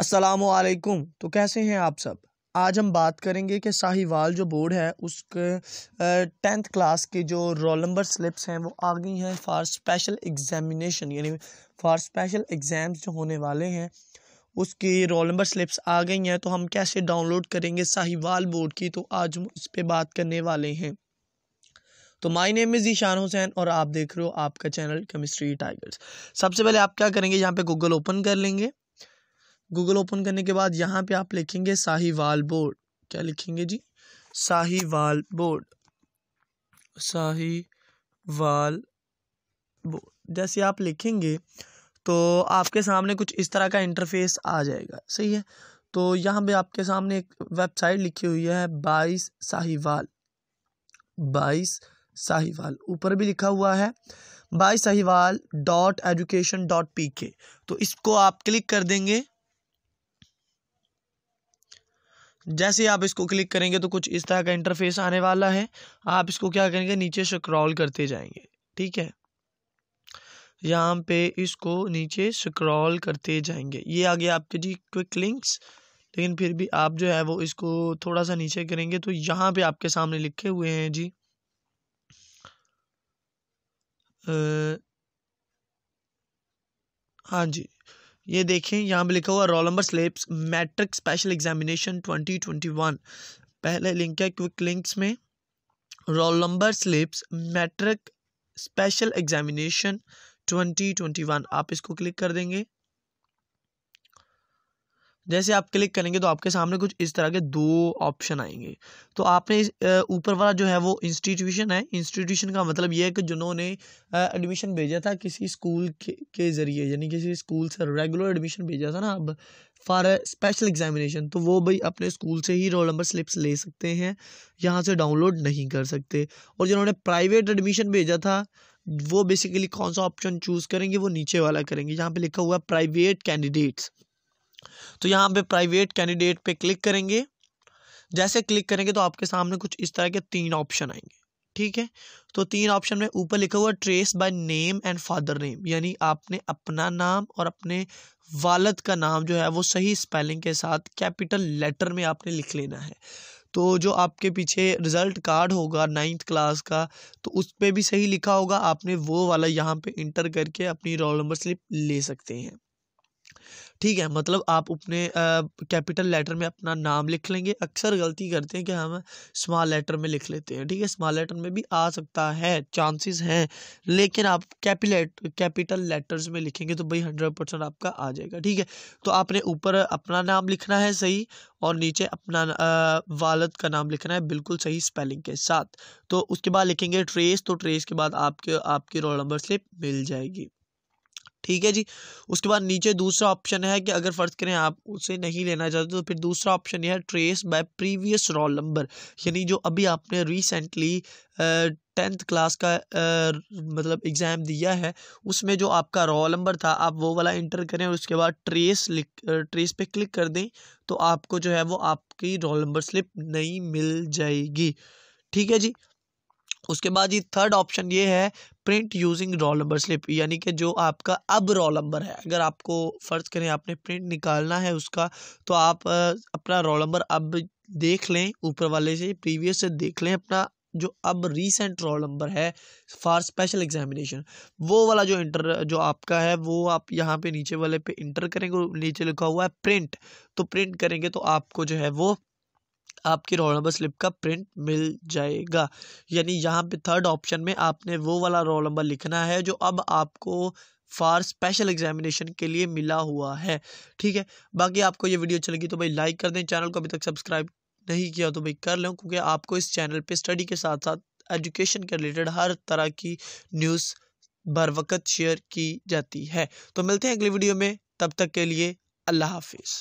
असलकुम तो कैसे हैं आप सब आज हम बात करेंगे कि साहिवाल जो बोर्ड है उसके टेंथ क्लास के जो रोल नंबर स्लिप्स हैं वो आ गई हैं फॉर स्पेशल एग्जामिनेशन यानी फॉर स्पेशल एग्ज़ाम्स जो होने वाले हैं उसकी रोल नंबर स्लिप्स आ गई हैं तो हम कैसे डाउनलोड करेंगे साहिवाल बोर्ड की तो आज हम इस पर बात करने वाले हैं तो my name is Ishaan Hussain और आप देख रहे हो आपका चैनल केमिस्ट्री टाइगर्स सबसे पहले आप क्या करेंगे यहाँ पे गूगल ओपन कर लेंगे गूगल ओपन करने के बाद यहाँ पे आप लिखेंगे साहिवाल बोर्ड क्या लिखेंगे जी साहिवाल बोर्ड साहिवाल बोर्ड जैसे आप लिखेंगे तो आपके सामने कुछ इस तरह का इंटरफेस आ जाएगा सही है तो यहाँ पे आपके सामने एक वेबसाइट लिखी हुई है बाईस साहिवाल बाईस साहिवाल ऊपर भी लिखा हुआ है BISE Sahiwal dot education dot P K तो इसको आप क्लिक कर देंगे जैसे ही आप इसको क्लिक करेंगे तो कुछ इस तरह का इंटरफेस आने वाला है आप इसको क्या करेंगे नीचे स्क्रॉल करते जाएंगे ठीक है यहाँ पे इसको नीचे स्क्रॉल करते जाएंगे ये आ गया आपके जी क्विक लिंक्स लेकिन फिर भी आप जो है वो इसको थोड़ा सा नीचे करेंगे तो यहाँ पे आपके सामने लिखे हुए हैं जी आ, हाँ जी ये देखें यहाँ पे लिखा हुआ roll number slips matric special examination twenty twenty one पहले लिंक है क्विक लिंक्स में roll number slips matric special examination twenty twenty one आप इसको क्लिक कर देंगे जैसे आप क्लिक करेंगे तो आपके सामने कुछ इस तरह के दो ऑप्शन आएंगे तो आपने ऊपर वाला जो है वो इंस्टीट्यूशन है इंस्टीट्यूशन का मतलब ये है कि जिन्होंने एडमिशन भेजा था किसी स्कूल के, के ज़रिए यानी किसी स्कूल से रेगुलर एडमिशन भेजा था ना अब फॉर स्पेशल एग्जामिनेशन तो वो भाई अपने स्कूल से ही रोल नंबर स्लिप्स ले सकते हैं यहाँ से डाउनलोड नहीं कर सकते और जिन्होंने प्राइवेट एडमिशन भेजा था वो बेसिकली कौन सा ऑप्शन चूज़ करेंगे वो नीचे वाला करेंगे यहाँ पे लिखा हुआ है प्राइवेट कैंडिडेट्स तो यहाँ पे प्राइवेट कैंडिडेट पे क्लिक करेंगे जैसे क्लिक करेंगे तो आपके सामने कुछ इस तरह के तीन ऑप्शन आएंगे ठीक है तो तीन ऑप्शन में ऊपर लिखा हुआ trace by name and father name यानी आपने अपना नाम और अपने वालद का नाम जो है वो सही स्पेलिंग के साथ कैपिटल लेटर में आपने लिख लेना है तो जो आपके पीछे रिज़ल्ट कार्ड होगा नाइन्थ क्लास का तो उस पर भी सही लिखा होगा आपने वो वाला यहाँ पे इंटर करके अपनी रोल नंबर स्लिप ले सकते हैं ठीक है मतलब आप अपने कैपिटल लेटर में अपना नाम लिख लेंगे अक्सर गलती करते हैं कि हम स्मॉल लेटर में लिख लेते हैं ठीक है स्मॉल लेटर में भी आ सकता है चांसेस हैं लेकिन आप कैपिलेट कैपिटल लेटर्स में लिखेंगे तो भाई हंड्रेड परसेंट आपका आ जाएगा ठीक है तो आपने ऊपर अपना नाम लिखना है सही और नीचे अपना वालद का नाम लिखना है बिल्कुल सही स्पेलिंग के साथ तो उसके बाद लिखेंगे ट्रेस तो ट्रेस के बाद आपके आपकी रोल नंबर स्लिप मिल जाएगी ठीक है जी उसके बाद नीचे दूसरा ऑप्शन है कि अगर फ़र्ज़ करें आप उसे नहीं लेना चाहते तो फिर दूसरा ऑप्शन है trace by previous roll number यानी जो अभी आपने रिसेंटली टेंथ क्लास का आ, मतलब एग्ज़ाम दिया है उसमें जो आपका रोल नंबर था आप वो वाला इंटर करें और उसके बाद ट्रेस लिख ट्रेस पे क्लिक कर दें तो आपको जो है वो आपकी रोल नंबर स्लिप नहीं मिल जाएगी ठीक है जी उसके बाद ये थर्ड ऑप्शन ये है print using roll number slip यानी कि जो आपका अब रोल नंबर है अगर आपको फ़र्ज़ करें आपने प्रिंट निकालना है उसका तो आप अपना रोल नंबर अब देख लें ऊपर वाले से प्रीवियस से देख लें अपना जो अब रीसेंट रोल नंबर है फॉर स्पेशल एग्जामिनेशन वो वाला जो इंटर जो आपका है वो आप यहाँ पे नीचे वाले पे इंटर करेंगे नीचे लिखा हुआ है प्रिंट तो प्रिंट करेंगे तो आपको जो है वो आपकी रोल नंबर स्लिप का प्रिंट मिल जाएगा यानी यहाँ पे थर्ड ऑप्शन में आपने वो वाला रोल नंबर लिखना है जो अब आपको फॉर स्पेशल एग्जामिनेशन के लिए मिला हुआ है ठीक है बाकी आपको ये वीडियो चलेगी तो भाई लाइक कर दें चैनल को अभी तक सब्सक्राइब नहीं किया तो भाई कर लें क्योंकि आपको इस चैनल पर स्टडी के साथ साथ एजुकेशन के रिलेटेड हर तरह की न्यूज़ बर वक्त शेयर की जाती है तो मिलते हैं अगली वीडियो में तब तक के लिए अल्लाह हाफिज़